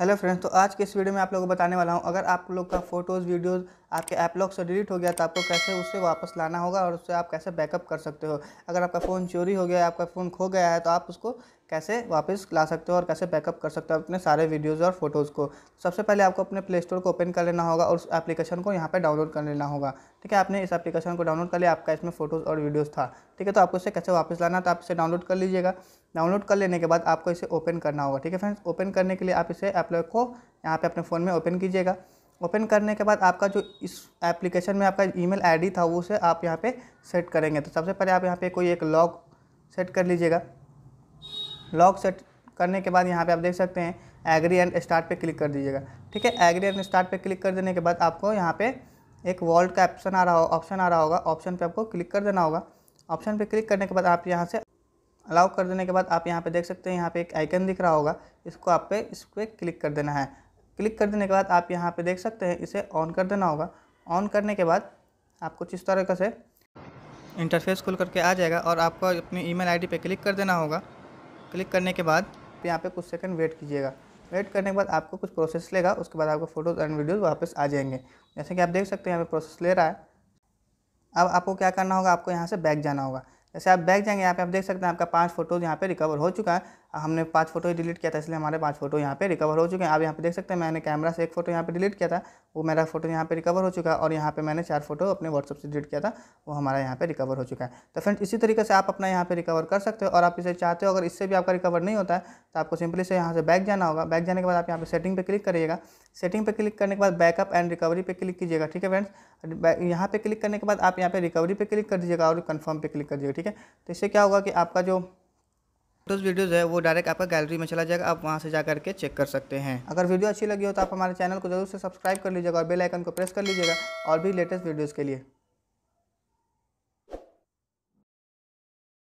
hello friends तो आज के इस वीडियो में आप लोगों को बताने वाला हूँ अगर आप लोग का फोटोज़ वीडियोज़ आपके ऐप लॉक से डिलीट हो गया तो आपको कैसे उससे वापस लाना होगा और उससे आप कैसे बैकअप कर सकते हो अगर आपका फ़ोन चोरी हो गया आपका फ़ोन खो गया है तो आप उसको कैसे वापस ला सकते हो और कैसे बैकअप कर सकते हो अपने सारे वीडियोज़ और फोटोज़ को सबसे पहले आपको अपने प्ले स्टोर को ओपन कर लेना होगा और उस एप्लीकेशन को यहाँ पर डाउनलोड कर लेना होगा ठीक है आपने इस एप्लीकेशन को डाउनलोड कर लिया आपका इसमें फ़ोटोज़ और वीडियोज़ था ठीक है तो आपको इसे कैसे वापस लाना तो आप इसे डाउनलोड कर लीजिएगा डाउनलोड कर लेने के बाद आपको इसे ओपन करना होगा ठीक है फ्रेंड्स ओपन करने के लिए आप इसे ऐप को यहाँ पर अपने फ़ोन में ओपन कीजिएगा ओपन करने के बाद आपका जो इस एप्लीकेशन में आपका ईमेल आईडी था वो उसे आप यहाँ पे सेट करेंगे तो सबसे पहले आप यहाँ पे कोई एक लॉग सेट कर लीजिएगा लॉक सेट करने के बाद यहाँ पे आप देख सकते हैं एग्री एंड स्टार्ट पे क्लिक कर दीजिएगा ठीक है एग्री एंड स्टार्ट पे क्लिक कर देने के बाद आपको यहाँ पे एक वॉल्ट का ऑप्शन आ रहा हो ऑप्शन आ रहा होगा ऑप्शन पे आपको क्लिक कर देना होगा ऑप्शन पे क्लिक करने के बाद आप यहाँ से अलाउ कर देने के बाद आप यहाँ पे देख सकते हैं यहाँ पे एक आइकन दिख रहा होगा इसको आप पे इस पर क्लिक कर देना है क्लिक कर देने के बाद आप यहाँ पर देख सकते हैं इसे ऑन कर देना होगा ऑन करने के बाद आप कुछ इस तरह से इंटरफेस खुल करके आ जाएगा और आपको अपनी ईमेल आईडी पे क्लिक कर देना होगा क्लिक करने के बाद फिर तो यहाँ पे कुछ सेकंड वेट कीजिएगा वेट करने के बाद आपको कुछ प्रोसेस लेगा उसके बाद आपको फ़ोटोज़ एंड वीडियोज़ वापस आ जाएंगे जैसे कि आप देख सकते हैं यहाँ पे प्रोसेस ले रहा है अब आपको क्या करना होगा आपको यहाँ से बैक जाना होगा जैसे आप बैक जाएंगे यहाँ पे आप देख सकते हैं आपका पांच फोटोज़ यहाँ पे रिकवर हो चुका है हमने पाँच फोटो ही डिलीट किया था इसलिए हमारे पाँच फोटो यहाँ पे रिकवर हो चुके हैं आप यहाँ पे देख सकते हैं मैंने कैमरा से एक फोटो यहाँ पे डिलीट किया था वो मेरा फोटो यहाँ पे रिकवर हो चुका है और यहाँ पे मैंने चार फोटो अपने व्हाट्सअप से डिलीट किया था वो हमारा यहाँ पे रिकवर हो चुका है तो फ्रेंड्स इसी तरीके से आप अपना यहाँ पर रिकवर कर सकते हो और आप इसे चाहते हो अगर इससे भी आपका रिकवर नहीं होता है तो आपको सिंपली से यहाँ से बैक जाना होगा बैक जाने के बाद आप यहाँ पर सेटिंग पे क्लिक करिएगा सेटिंग पे क्लिक करने के बाद बैकअप एंड रिकवरी पे क्लिक कीजिएगा ठीक है फ्रेंड्स यहाँ पे क्लिक करने के बाद आप यहाँ पे रिकवरी पर क्लिक कर दीजिएगा और कन्फर्म पे क्लिक कर दीजिएगा ठीक है तो इससे क्या होगा कि आपका जो फोटोज वीडियोज़ है वो डायरेक्ट आपका गैलरी में चला जाएगा आप वहाँ से जा करके चेक कर सकते हैं अगर वीडियो अच्छी लगी हो तो आप हमारे चैनल को जरूर से सब्सक्राइब कर लीजिएगा और बेल आइकन को प्रेस कर लीजिएगा और भी लेटेस्ट वीडियोज़ के लिए